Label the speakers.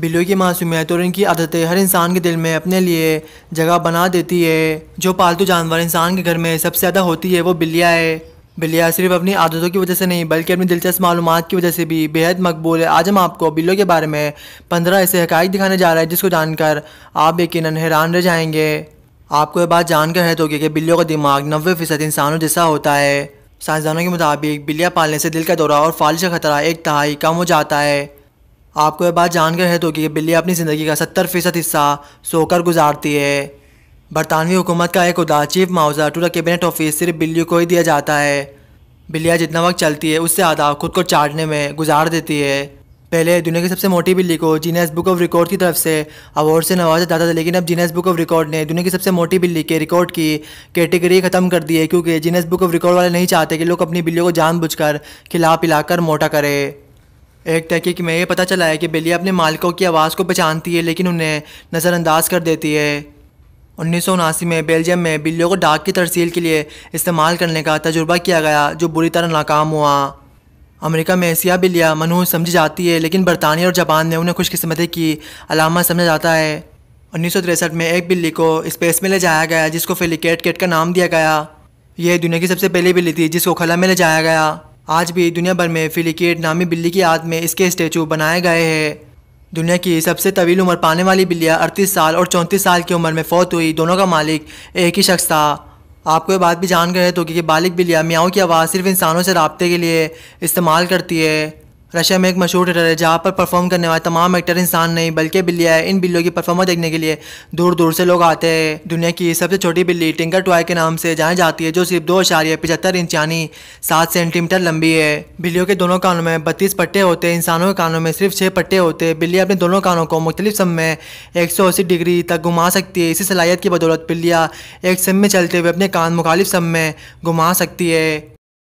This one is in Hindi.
Speaker 1: बिल्ली की मासूमियत और इनकी आदतें हर इंसान के दिल में अपने लिए जगह बना देती है जो पालतू जानवर इंसान के घर में सबसे ज़्यादा होती है वो बिल्लिया है बिल्लिया सिर्फ अपनी आदतों की वजह से नहीं बल्कि अपनी दिलचस्प मालूम की वजह से भी बेहद मकबूल है आज हम आपको बिल्लियों के बारे में पंद्रह ऐसे हकाइक दिखाने जा रहे हैं जिसको जानकर आप यकीन हैरान रह जाएंगे आपको ये बात जानकर है तो कि बिल्लियों का दिमाग नब्बे फीसद इंसानों जैसा होता है साइंसदानों के मुताबिक बिल्लियाँ पालने से दिल का दौरा और फालिश का खतरा एक तहाई कम हो जाता है आपको यह बात जानकर है तो कि बिल्ली अपनी ज़िंदगी का सत्तर फीसद हिस्सा सोकर गुजारती है बरतानवी हुकूमत का एक उदा चीफ मुआवज़ा टू द कैबिनेट ऑफिस सिर्फ बिल्ली को ही दिया जाता है बिल्लियाँ जितना वक्त चलती है उससे आधा खुद को चाटने में गुजार देती है पहले दुनिया की सबसे मोटी बिल्ली को जीनेस बुक ऑफ रिकॉर्ड की तरफ से अवार्ड से नवाजा जाता था लेकिन अब जीनेस बुक ऑफ रिकॉर्ड ने दुनिया की सबसे मोटी बिल्ली के रिकॉर्ड की कैटेगरी ख़त्म कर दी है क्योंकि जीनेस बुक ऑफ रिकॉर्ड वाले नहीं चाहते कि लोग अपनी बिल्ली को जानबूझकर खिला पिलाकर मोटा करें एक तहकीक में यह पता चला है कि बिल्ली अपने मालिकों की आवाज़ को पहचानती है लेकिन उन्हें नज़रअंदाज कर देती है उन्नीस में बेल्जियम में बिल्लियों को डाक की तरसील के लिए इस्तेमाल करने का तजुर्बा किया गया जो बुरी तरह नाकाम हुआ अमेरिका में सिया बिल्लियाँ मनहूस समझी जाती है लेकिन बरतानिया और जापान में उन्हें खुशकस्मती की अलामत समझा जाता है उन्नीस में एक बिल्ली को स्पेस में ले जाया गया जिसको फेलिकेट केट का नाम दिया गया यह दुनिया की सबसे पहली बिल्ली थी जिसको खला में ले जाया गया आज भी दुनिया भर में फिलिकेट नामी बिल्ली की याद में इसके स्टैचू बनाए गए हैं दुनिया की सबसे तवील उम्र पाने वाली बिल्लियाँ अड़तीस साल और चौंतीस साल की उम्र में फौत हुई दोनों का मालिक एक ही शख्स था आपको ये बात भी जान गए तो क्योंकि बालिक बिल्लियाँ मियाओं की आवाज़ सिर्फ इंसानों से रबते के लिए इस्तेमाल करती है रशिया में एक मशहूर थिएटर है जहाँ पर परफॉर्म करने वाले तमाम एक्टर इंसान नहीं बल्कि बिल्लियाँ है इन बिल्लियों की परफॉर्मेंस देखने के लिए दूर दूर से लोग आते हैं दुनिया की सबसे छोटी बिल्ली टिंकर टॉय के नाम से जानी जाती है जो सिर्फ दो इशारे पचहत्तर इंच यानी सात सेंटीमीटर लंबी है बिल्लियों के दोनों कानों में बत्तीस पट्टे होते हैं इंसानों के कानों में सिर्फ छः पट्टे होते हैं बिल्ली अपने दोनों कानों को मुख्तलिफ सम में एक सौ अस्सी डिग्री तक घुमा सकती है इसी सलाहियत की बदौलत बिल्लियाँ एक सम में चलते हुए अपने कान मुखालिफ सम में घुमा सकती है